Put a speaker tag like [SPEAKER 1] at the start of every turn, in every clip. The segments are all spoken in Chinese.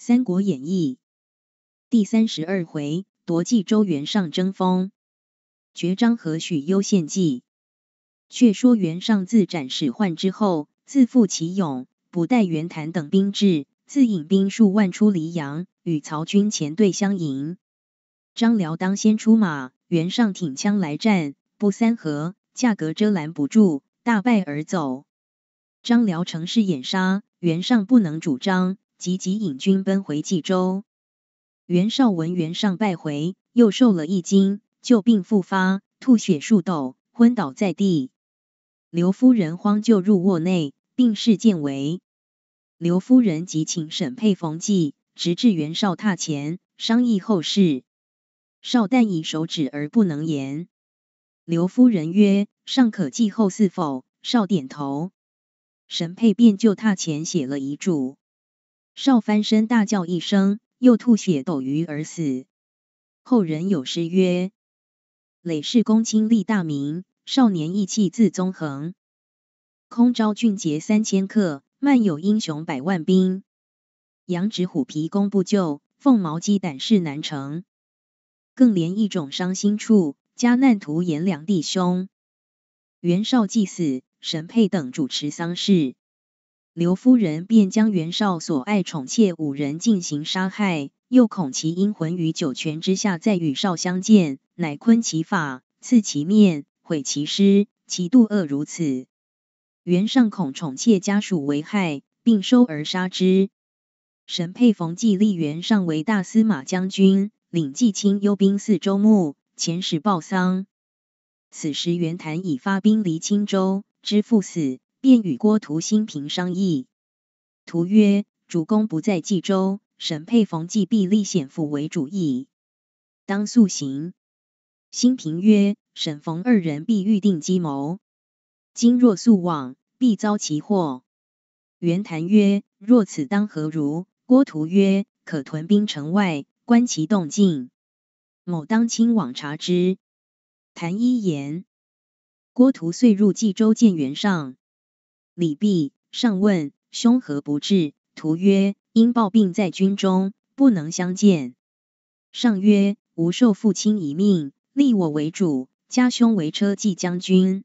[SPEAKER 1] 《三国演义》第三十二回夺冀州袁尚争锋，决张何许攸献计。却说袁尚自斩使唤之后，自负其勇，不待袁谭等兵至，自引兵数万出黎阳，与曹军前队相迎。张辽当先出马，袁尚挺枪来战，不三合，价格遮拦不住，大败而走。张辽乘势掩杀，袁尚不能主张。急急引军奔回冀州。袁绍闻袁尚败回，又受了一惊，旧病复发，吐血数斗，昏倒在地。刘夫人慌就入卧内，病势渐危。刘夫人即请沈佩逢祭，直至袁绍榻前，商议后事。绍但以手指而不能言。刘夫人曰：“尚可祭后事否？”绍点头。沈佩便就榻前写了遗嘱。少翻身大叫一声，又吐血斗鱼而死。后人有诗曰：“累世公卿立大名，少年意气自纵横。空招俊杰三千客，漫有英雄百万兵。羊脂虎皮功不就，凤毛鸡胆事难成。更怜一种伤心处，家难图颜良弟兄。”袁绍祭死，神配等主持丧事。刘夫人便将袁绍所爱宠妾五人进行杀害，又恐其阴魂于九泉之下再与绍相见，乃昆其发，刺其面，毁其尸，其度恶如此。袁尚恐宠妾家属为害，并收而杀之。神沛冯继立袁尚为大司马将军，领冀青幽兵四州牧，遣使报丧。此时袁谭已发兵离青州，之父死。便与郭图、新平商议。图曰：“主公不在冀州，审配、逢纪必立险父为主意，当速行。”新平曰：“审逢二人必预定机谋，今若速往，必遭其祸。”袁谭曰：“若此当何如？”郭图曰：“可屯兵城外，观其动静。某当亲往察之。”谭一言。郭图遂入冀州见袁尚。李毕上问兄何不至？徒曰：因暴病在军中，不能相见。上曰：吾受父亲遗命，立我为主，加兄为车骑将军。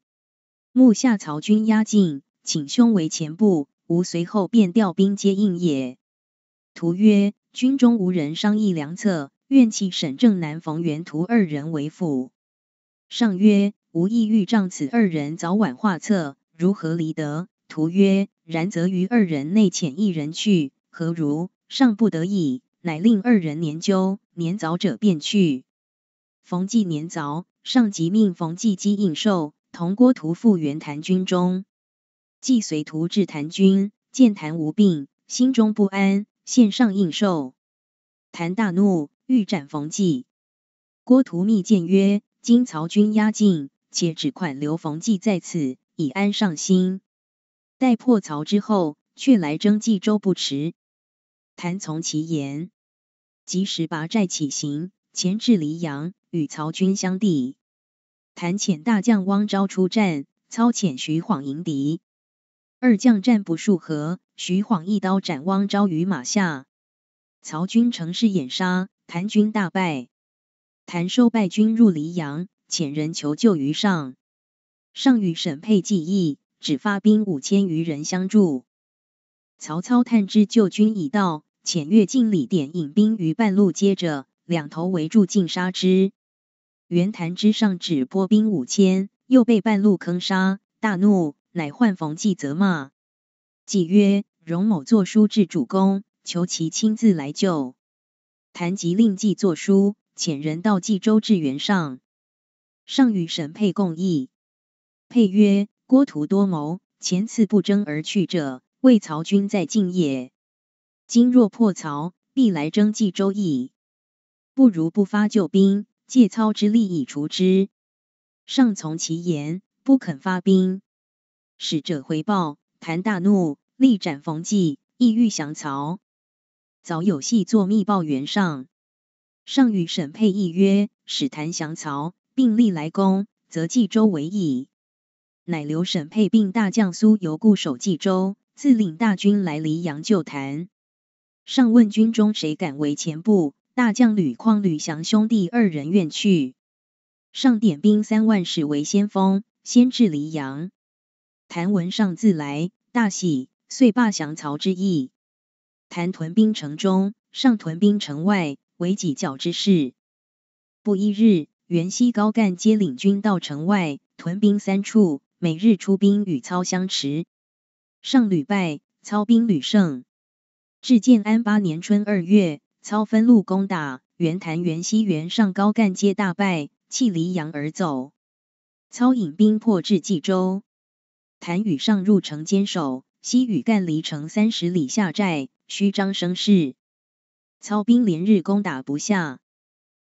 [SPEAKER 1] 目下曹军压境，请兄为前部，吾随后便调兵接应也。徒曰：军中无人商议良策，愿弃沈正南、冯元图二人为辅。上曰：吾意欲仗此二人早晚画策，如何离得？图曰：“然则于二人内遣一人去，何如？”上不得已，乃令二人研究，年早者便去。冯季年早，上即命冯季基应受，同郭图赴袁谭军中。季随图至谭军，见谭无病，心中不安，献上应受。谭大怒，欲斩冯季。郭图密谏曰：“今曹军压境，且只款留冯季在此，以安上心。”待破曹之后，却来征冀州不迟。谭从其言，即时拔寨起行，前至黎阳，与曹军相敌。谭遣大将汪昭出战，操遣徐晃迎敌。二将战不数合，徐晃一刀斩汪昭于马下。曹军乘势掩杀，谭军大败。谭收败军入黎阳，遣人求救于上。上与沈配计议。只发兵五千余人相助。曹操探知旧军已到，遣乐进、李典引兵于半路接着，两头围住尽杀之。袁谭之上只拨兵五千，又被半路坑杀，大怒，乃唤逢纪责骂。纪曰：“荣某作书至主公，求其亲自来救。”谭即令纪作书，遣人到冀州至袁尚。尚与沈配共议，配曰：郭图多谋，前次不争而去者，为曹军在近也。今若破曹，必来争冀州矣。不如不发救兵，借操之力以除之。尚从其言，不肯发兵。使者回报，谭大怒，力斩冯纪，意欲降曹。早有细作密报袁尚，尚与审配议曰：使谭降曹，并立来攻，则冀州为矣。乃留沈沛，并大将苏游固守冀州，自领大军来黎阳救谭。上问军中谁敢为前部，大将吕旷、吕翔兄弟二人愿去。上点兵三万，使为先锋，先至黎阳。谭闻上自来，大喜，遂罢降曹之意。谭屯兵城中，上屯兵城外，为己角之势。不一日，袁熙、高干皆领军到城外，屯兵三处。每日出兵与操相持，上屡败，操兵屡胜。至建安八年春二月，操分路攻打袁谭、袁熙、袁尚、高干，皆大败，弃黎阳而走。操引兵破至冀州，谭与尚入城坚守，西与干离城三十里下寨，虚张声势。操兵连日攻打不下。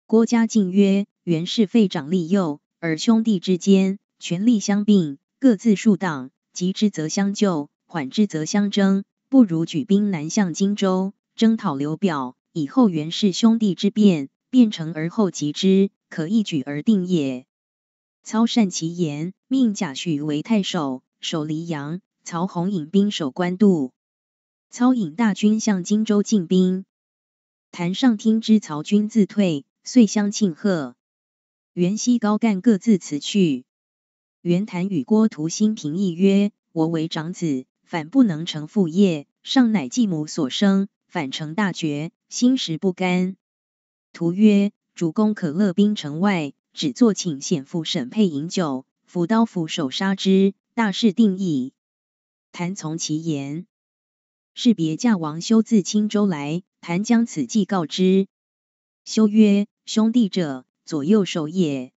[SPEAKER 1] 郭嘉进曰：“袁氏废长立幼，而兄弟之间。”权力相并，各自树党，急之则相救，缓之则相争。不如举兵南向荆州，征讨刘表，以后袁氏兄弟之变，变成而后急之，可一举而定也。操善其言，命贾诩为太守，守黎阳。曹洪引兵守官渡。操引大军向荆州进兵。谭上听之，曹军自退，遂相庆贺。袁熙、高干各自辞去。袁谭与郭图新平议曰：“我为长子，反不能成父业；尚乃继母所生，反成大绝，心实不甘。”图曰：“主公可乐兵城外，只坐请显父沈配饮酒，斧刀斧手杀之，大事定矣。”谭从其言。是别驾王修自青州来，谭将此计告知。修曰：“兄弟者，左右手也。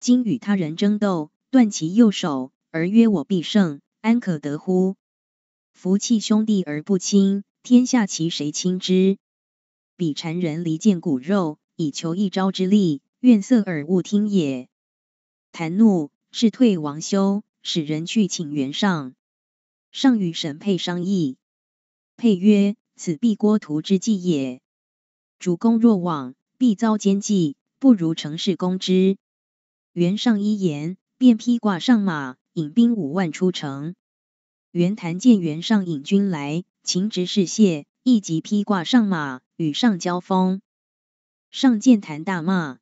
[SPEAKER 1] 今与他人争斗。”断其右手，而曰我必胜，安可得乎？夫弃兄弟而不亲，天下其谁亲之？彼谗人离间骨肉，以求一朝之利，怨色而勿听也。谭怒，是退王修，使人去请袁尚。尚与沈佩商议，佩曰：“此必郭图之计也。主公若往，必遭奸计，不如乘势攻之。”袁尚一言。便披挂上马，引兵五万出城。袁谭见袁尚引军来，秦直是谢，亦即披挂上马，与尚交锋。尚见谭大骂，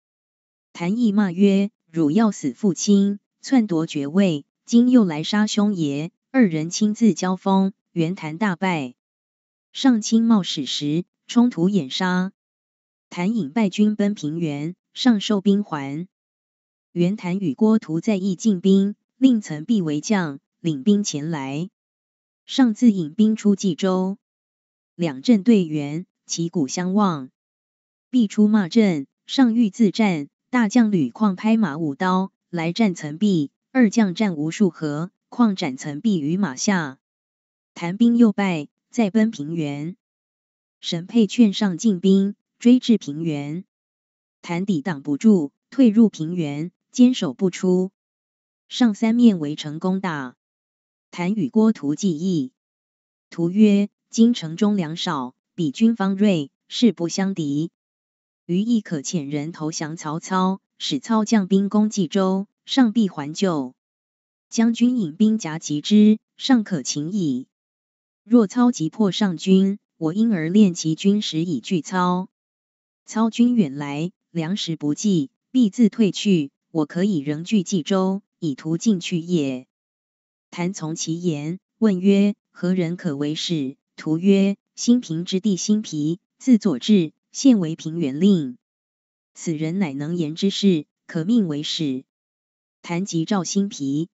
[SPEAKER 1] 谭亦骂曰：“汝要死父亲，篡夺爵位，今又来杀兄爷。”二人亲自交锋，袁谭大败。尚亲冒矢石，冲突掩杀，谭引败军奔平原，尚受兵还。袁谭与郭图在议进兵，令岑必为将领兵前来。尚自引兵出冀州，两阵对圆，旗鼓相望。必出骂阵，上欲自战，大将吕旷拍马舞刀来战岑璧，二将战无数合，旷斩岑璧于马下。谭兵又败，再奔平原。神配劝上进兵，追至平原，谭抵挡不住，退入平原。坚守不出，上三面围城攻打。谭与郭图计议，图曰：“今城中粮少，比军方锐，势不相敌。于亦可遣人投降曹操，使操将兵攻冀州，上必还救。将军引兵夹击之，尚可擒矣。若操急破上军，我因而练其军时以拒操。操军远来，粮食不济，必自退去。”我可以仍据冀州以图进取也。谭从其言，问曰：“何人可为使？”图曰：“新平之地，新皮自左至，现为平原令。此人乃能言之士，可命为使。”谭即召新皮，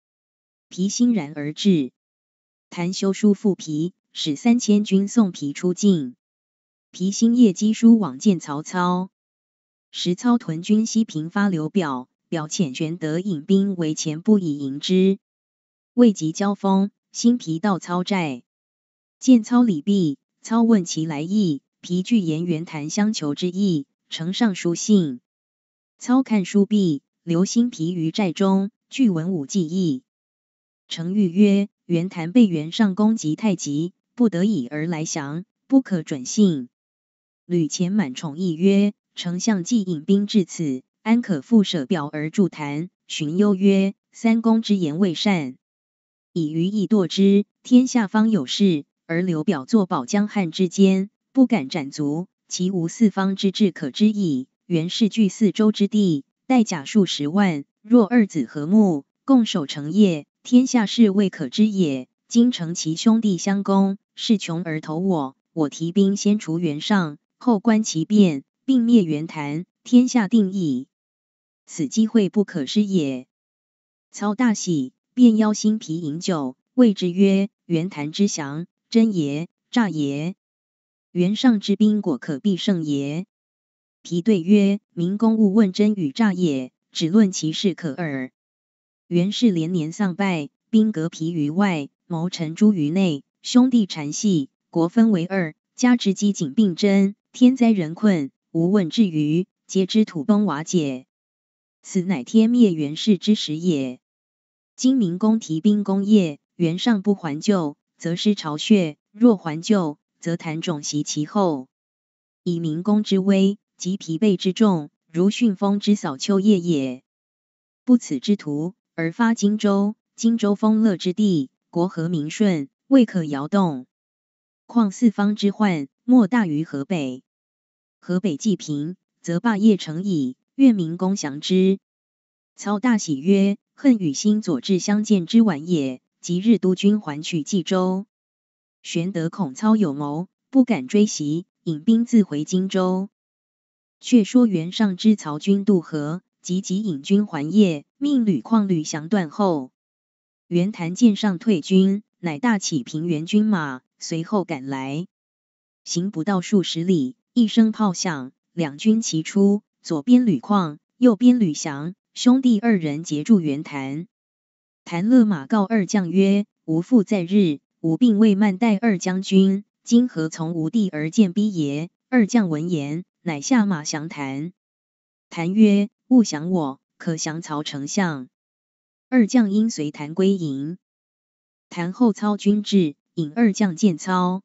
[SPEAKER 1] 皮欣然而至。谭修书复皮，使三千军送皮出境。皮兴夜击书往见曹操。时操屯军西平，发刘表。表遣玄德引兵为前不以迎之，未及交锋，心毗到操寨，见操礼毕，操问其来意，皮具言袁谭相求之意，呈上书信。操看书毕，留心皮于寨中，具文武记议。程昱曰：袁谭被袁尚攻及太极，不得已而来降，不可准信。吕虔满宠意曰：丞相既引兵至此。安可复舍表而助谈。荀攸曰：“三公之言未善，以愚意惰之，天下方有事，而刘表作保江汉之间，不敢斩足，其无四方之志可知矣。袁氏据四周之地，带甲数十万，若二子和睦，共守成业，天下事未可知也。今承其兄弟相攻，势穷而投我，我提兵先除袁尚，后观其变，并灭袁谭，天下定矣。”此机会不可失也。操大喜，便邀新皮饮酒，谓之曰：“袁谭之降，真也，诈也。袁尚之兵，果可必胜也。”皮对曰：“民公勿问真与诈也，只论其事可耳。”袁氏连年丧败，兵革皮于外，谋臣诛于内，兄弟缠系，国分为二，加之饥馑并争，天灾人困，无问至于，皆知土崩瓦解。此乃天灭元氏之时也。今明公提兵攻邺，元尚不还旧，则失巢穴；若还旧，则檀种袭其后。以明公之威及疲惫之众，如迅风之扫秋叶也。不此之徒，而发荆州，荆州丰乐之地，国和民顺，未可摇动。况四方之患，莫大于河北。河北既平，则霸业成矣。月明公降之，操大喜曰：“恨与心左志相见之晚也。”即日督军还取冀州。玄德恐操有谋，不敢追袭，引兵自回荆州。却说袁尚知曹军渡河，急急引军还夜，命吕旷、吕翔断后。袁谭见上退军，乃大起平原军马，随后赶来。行不到数十里，一声炮响，两军齐出。左边吕旷，右边吕翔，兄弟二人截住袁谭。谭勒马告二将曰：“吾父在日，吾病未慢，待二将军。今何从吾地而见逼也？”二将闻言，乃下马降谭。谭曰：“勿降我，可降曹丞相。”二将因随谭归营。谭后操军至，引二将见操。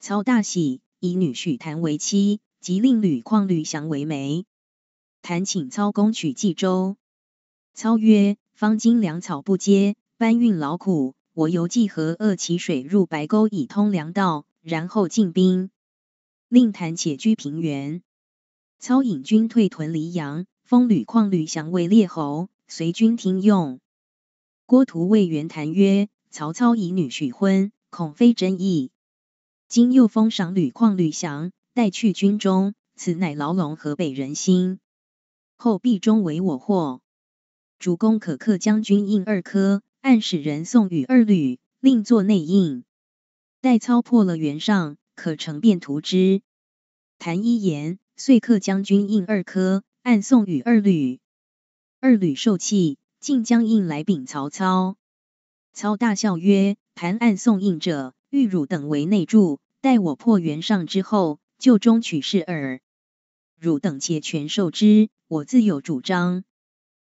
[SPEAKER 1] 操大喜，以女许谭为妻，即令吕旷、吕翔为媒。谭请操攻取冀州，操曰：“方今粮草不接，搬运劳苦，我由冀河遏其水入白沟，以通粮道，然后进兵。令谭且居平原。”操引军退屯黎阳，封吕旷、吕翔为列侯，随军听用。郭图谓袁谭曰：“曹操以女许婚，恐非真意。今又封赏吕旷、吕翔，待去军中，此乃牢笼河北人心。”后必终为我祸。主公可克将军印二颗，暗使人送与二吕，另作内应。待操破了袁尚，可乘便图之。谭一言，遂克将军印二颗，暗送与二吕。二吕受气，竟将印来禀曹操。操大笑曰：“盘暗送印者，欲汝等为内助，待我破袁尚之后，就中取事耳。汝等皆全受之。”我自有主张。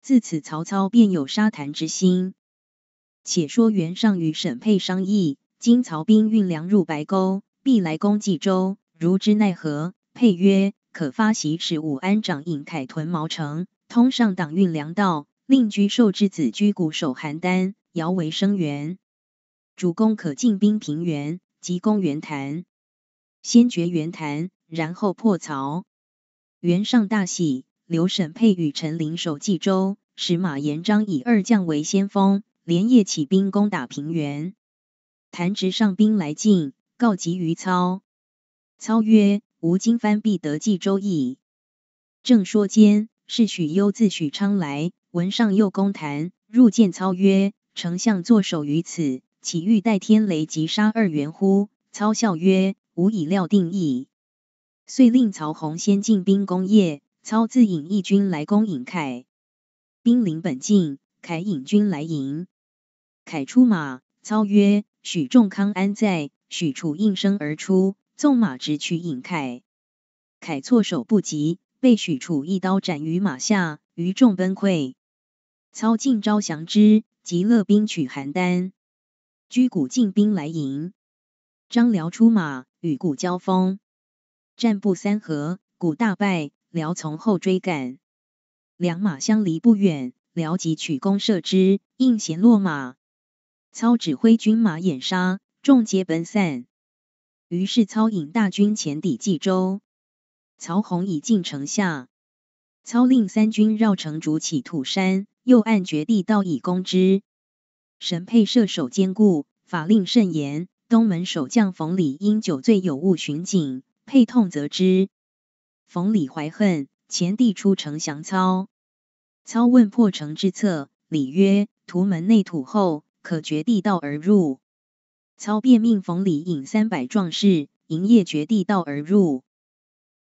[SPEAKER 1] 自此，曹操便有杀谭之心。且说袁尚与沈配商议，今曹兵运粮入白沟，必来攻冀州。如之奈何？配曰：“可发檄使武安长尹凯屯毛城，通上党运粮道；令居寿之子居谷守邯郸，遥为声援。主公可进兵平原，即攻袁谭。先绝袁谭，然后破曹。”袁尚大喜。刘沈沛与陈林守冀州，使马延、张以二将为先锋，连夜起兵攻打平原。谭直上兵来进，告急于操。操曰：“吾今翻必得冀州矣。”正说间，是许攸自许昌来，闻上右攻谭，入见操曰：“丞相坐守于此，岂欲待天雷急杀二元乎？”操笑曰：“吾已料定矣。”遂令曹洪先进兵攻邺。操自引义军来攻尹凯，兵临本境，凯引军来迎。凯出马，操曰：“许仲康安在？”许褚应声而出，纵马直取尹凯。凯措手不及，被许褚一刀斩于马下。余众崩溃，操尽招降之，即勒兵取邯郸。居谷进兵来迎，张辽出马与谷交锋，战不三合，谷大败。辽从后追赶，两马相离不远，辽即取弓射之，应弦落马。操指挥军马掩杀，众皆奔散。于是操引大军前抵冀州，曹洪已进城下。操令三军绕城筑起土山，又按绝地道以攻之。神配射手坚固，法令甚严。东门守将冯礼因酒醉有误巡警，配痛责之。逢李怀恨，前帝出城降操。操问破城之策，李曰：“屠门内土厚，可掘地道而入。”操便命逢李引三百壮士，营夜掘地道而入。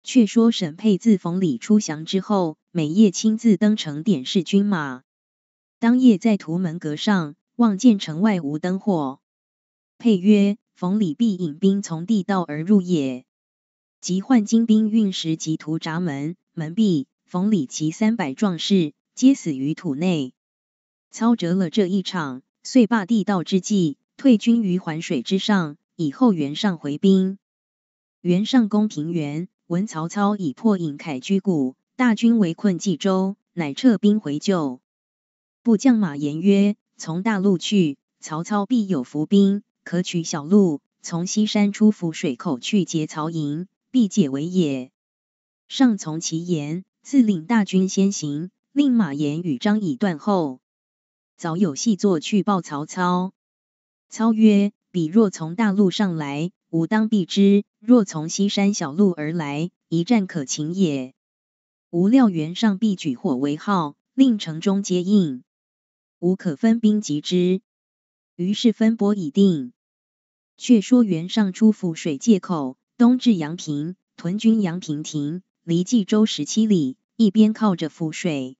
[SPEAKER 1] 却说沈沛自逢李出降之后，每夜亲自登城点视军马。当夜在屠门阁上望见城外无灯火，沛曰：“逢李必引兵从地道而入也。”即换金兵运石及屠闸门、门壁，逢里其三百壮士，皆死于土内。操折了这一场，遂罢地道之计，退军于环水之上，以后袁尚回兵。袁尚攻平原，闻曹操已破隐凯居谷，大军围困冀州，乃撤兵回救。部将马延曰：“从大路去，曹操必有伏兵，可取小路，从西山出伏水口去劫曹营。”必解围也。上从其言，自领大军先行，令马延与张以断后。早有细作去报曹操。操曰：“彼若从大路上来，吾当避之；若从西山小路而来，一战可擒也。”吾料袁尚必举火为号，令城中接应，吾可分兵击之。于是分拨已定。却说袁尚出府水界口。东至，阳平屯军杨平亭，离冀州十七里，一边靠着涪水。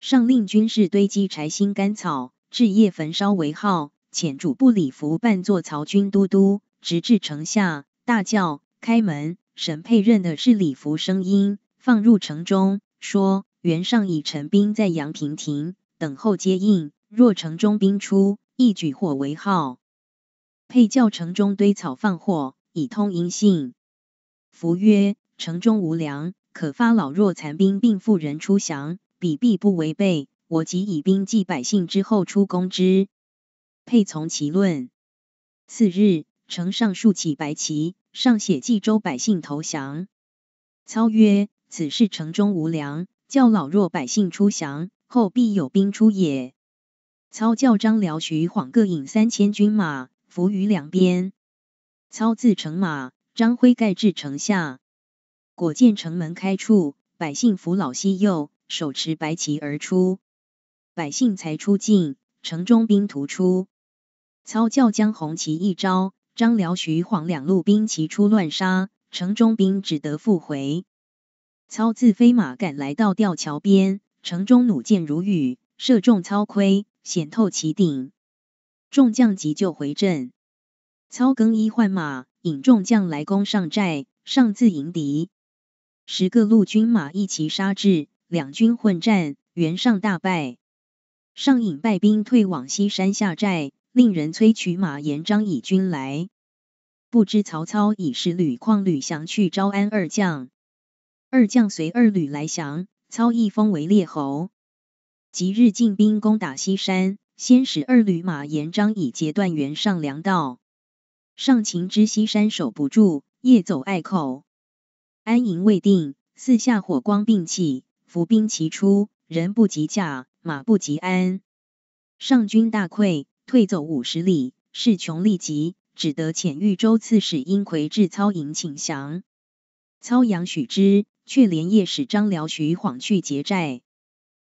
[SPEAKER 1] 上令军士堆积柴薪、干草，置夜焚烧为号。遣主簿李福扮作曹军都督，直至城下，大叫开门。神配认的是李福声音，放入城中，说：“袁尚以陈兵在阳平亭，等候接应。若城中兵出，一举火为号，配教城中堆草放火。”以通音信。夫曰：“城中无粮，可发老弱残兵并妇人出降，彼必不违背。我即以兵济百姓之后，出攻之。配从其论。”次日，城上竖起白旗，上写“冀州百姓投降”。操曰：“此事城中无粮，叫老弱百姓出降，后必有兵出也。”操教张辽、徐晃各引三千军马，伏于两边。操自乘马，张辉盖至城下。果见城门开处，百姓扶老西幼，手持白旗而出。百姓才出进，城中兵突出。操教江洪旗一招，张辽、徐晃两路兵齐出乱杀，城中兵只得复回。操自飞马赶来，到吊桥边，城中弩箭如雨，射中操盔，险透其顶。众将急救回阵。操更衣换马，引众将来攻上寨，上自迎敌。十个陆军马一齐杀至，两军混战，袁尚大败。上引败兵退往西山下寨，令人催取马延、张以军来。不知曹操已使吕旷、吕翔去招安二将，二将随二吕来降，操一封为列侯。即日进兵攻打西山，先使二吕马延、张以截断袁尚粮道。上秦之西山守不住，夜走隘口，安营未定，四下火光并起，伏兵齐出，人不及驾，马不及鞍，上军大溃，退走五十里，势穷力竭，只得遣豫州刺史殷夔至操营请降。操佯许之，却连夜使张辽、徐晃去劫寨。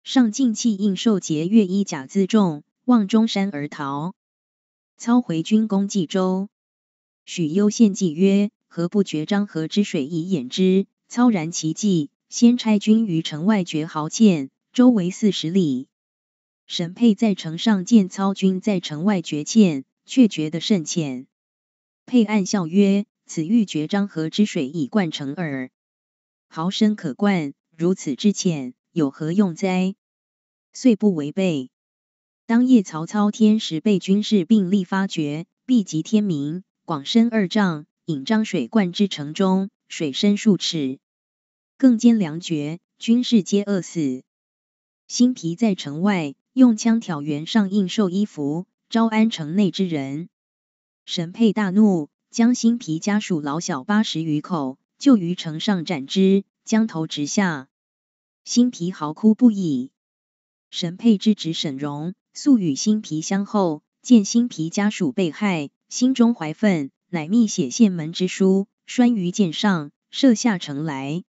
[SPEAKER 1] 上进气应受劫，越衣甲自重，望中山而逃。操回军攻冀州。许攸献计曰：“何不决漳河之水以掩之？”操然其计，先差军于城外掘壕堑，周围四十里。神沛在城上见操军在城外掘堑，却掘得甚浅。沛暗笑曰：“此欲决漳河之水以灌城耳。壕深可灌，如此之浅，有何用哉？”遂不违背。当夜，曹操天时被军事，并力发掘，必及天明。广深二丈，引漳水灌之城中，水深数尺。更兼粮绝，军士皆饿死。辛毗在城外用枪挑袁上印寿衣服，招安城内之人。神配大怒，将辛毗家属老小八十余口就于城上斩之，将头直下。辛毗嚎哭不已。神配之子沈荣素与辛毗相厚，见辛毗家属被害。心中怀愤，乃密写献门之书，拴于箭上，射下城来。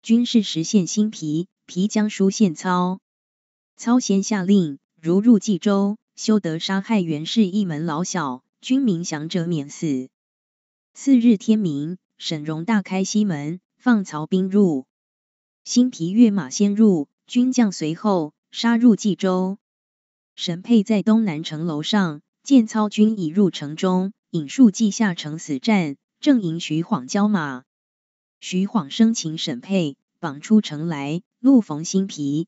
[SPEAKER 1] 军士实现心皮皮将书献操。操先下令：如入冀州，休得杀害袁氏一门老小，军民降者免死。次日天明，沈荣大开西门，放曹兵入。新皮跃马先入，军将随后杀入冀州。沈佩在东南城楼上。见操军已入城中，引数骑下城死战。正迎徐晃交马，徐晃生擒沈佩，绑出城来。路逢新皮，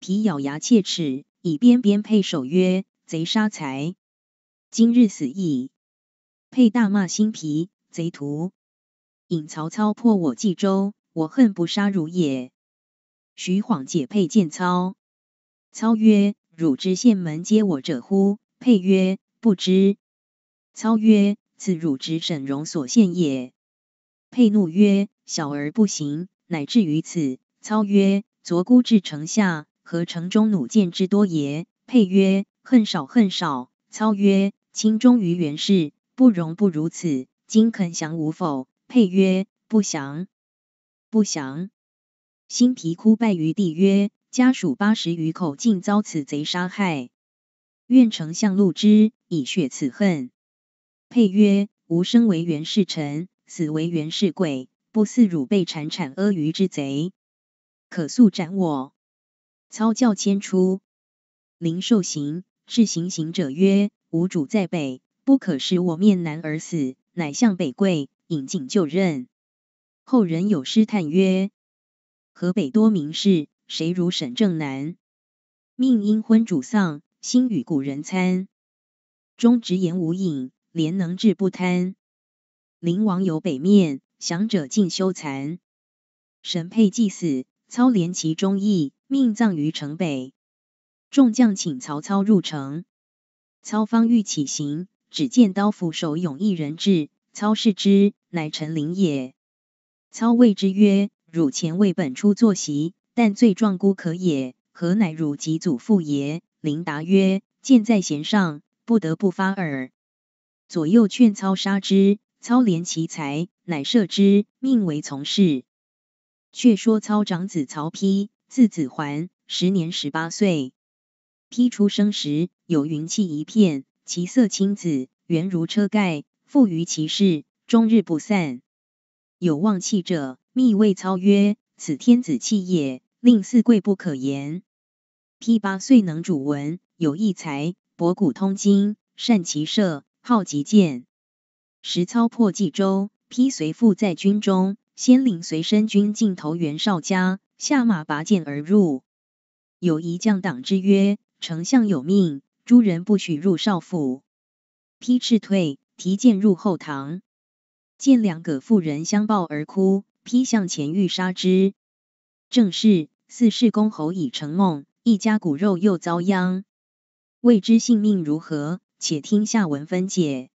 [SPEAKER 1] 皮咬牙切齿，以鞭鞭佩守曰：“贼杀才，今日死矣！”佩大骂新皮：“贼徒！引曹操破我冀州，我恨不杀汝也。”徐晃解佩见操，操曰：“汝知县门皆我者乎？”配曰：“不知。”操曰：“此汝之沈荣所献也。”配怒曰：“小儿不行，乃至于此。”操曰：“昨孤至城下，何城中弩箭之多也？”配曰：“恨少，恨少。”操曰：“卿忠于袁氏，不容不如此。今肯降吾否？”配曰：“不降，不降。”心皮哭败于地曰：“家属八十余口，尽遭此贼杀害。”愿丞相路之，以雪此恨。配曰：吾生为元氏臣，死为元氏鬼，不似汝辈谗谄阿谀之贼，可速斩我！操教迁出，灵受刑。是行刑者曰：吾主在北，不可使我面南而死。乃向北跪，引颈就任。”后人有诗叹曰：河北多名士，谁如沈正南？命因昏主丧。心与古人餐，终直言无隐；廉能志不贪。灵王游北面，降者尽修残。神配既死，操连其忠义，命葬于城北。众将请曹操入城，操方欲起行，只见刀斧手勇一人至，操视之，乃陈琳也。操谓之曰：“汝前为本初坐席，但罪状孤可也，何乃汝及祖父也？”琳达曰：“箭在弦上，不得不发耳。”左右劝操杀之，操怜其才，乃射之，命为从事。却说操长子曹丕，字子桓，时年十八岁。丕出生时有云气一片，其色青紫，圆如车盖，覆于其室，终日不散。有望气者密谓操曰：“此天子气也，令四贵不可言。” P 八岁能主文，有异才，博古通今，善骑射，好击剑。实操破冀州，披随父在军中，先领随身军进投袁绍家，下马拔剑而入。有一将挡之曰：“丞相有命，诸人不许入少府。”披赤退，提剑入后堂，见两个妇人相抱而哭。披向前欲杀之，正是四世公侯已成梦。一家骨肉又遭殃，未知性命如何，且听下文分解。